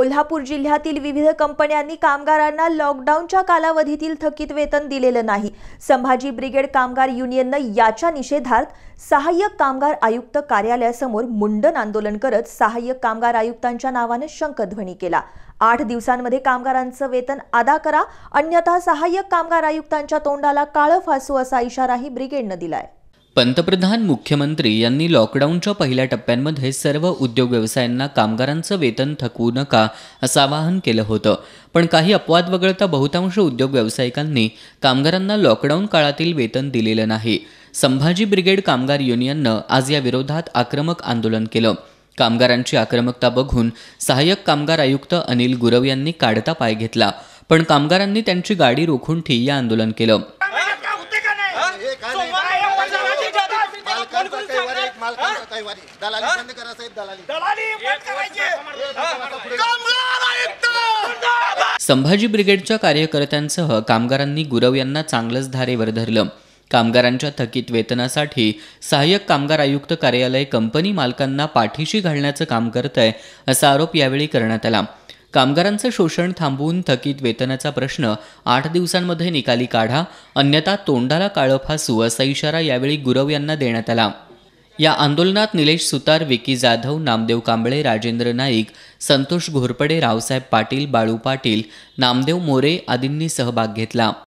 कोल्हापूर जिल्ह्यातील विविध कंपन्यांनी कामगारांना लॉकडाऊनच्या कालावधीतील थकीत वेतन दिलेलं नाही संभाजी ब्रिगेड कामगार युनियननं याच्या निषेधार्थ सहाय्यक कामगार आयुक्त कार्यालयासमोर मुंडन आंदोलन करत सहाय्यक कामगार आयुक्तांच्या नावानं शंखध्वनी केला आठ दिवसांमध्ये कामगारांचं वेतन अदा करा अन्यथा सहाय्यक कामगार आयुक्तांच्या तोंडाला काळं फासू असा इशाराही ब्रिगेडनं दिलाय पंतप्रधान मुख्यमंत्री यांनी लॉकडाऊनच्या पहिल्या टप्प्यांमध्ये सर्व उद्योग व्यवसायांना कामगारांचं वेतन थकवू नका असं आवाहन केलं होतं पण काही अपवाद वगळता बहुतांश उद्योग व्यावसायिकांनी कामगारांना लॉकडाऊन काळातील वेतन दिलेलं नाही संभाजी ब्रिगेड कामगार युनियननं आज या विरोधात आक्रमक आंदोलन केलं कामगारांची आक्रमकता बघून सहाय्यक कामगार आयुक्त अनिल गुरव यांनी काढता पाय घेतला पण कामगारांनी त्यांची गाडी रोखून या आंदोलन केलं संभाजी ब्रिगेडच्या कार्यकर्त्यांसह कामगारांनी गुरव यांना चांगलंच धारेवर धरलं कामगारांच्या थकीत वेतनासाठी सहाय्यक कामगार आयुक्त कार्यालय कंपनी मालकांना पाठीशी घालण्याचं काम करत आहे असा आरोप यावेळी करण्यात आला कामगारांचं शोषण थांबवून थकीत वेतनाचा प्रश्न आठ दिवसांमध्ये निकाली काढा अन्यथा तोंडाला काळं फासू असा इशारा यावेळी गुरव यांना देण्यात आला या आंदोलनात निलेश सुतार विकी जाधव नामदेव कांबळे राजेंद्र नाईक संतोष घोरपडे रावसाहेब पाटील बाळू पाटील नामदेव मोरे आदींनी सहभाग घेतला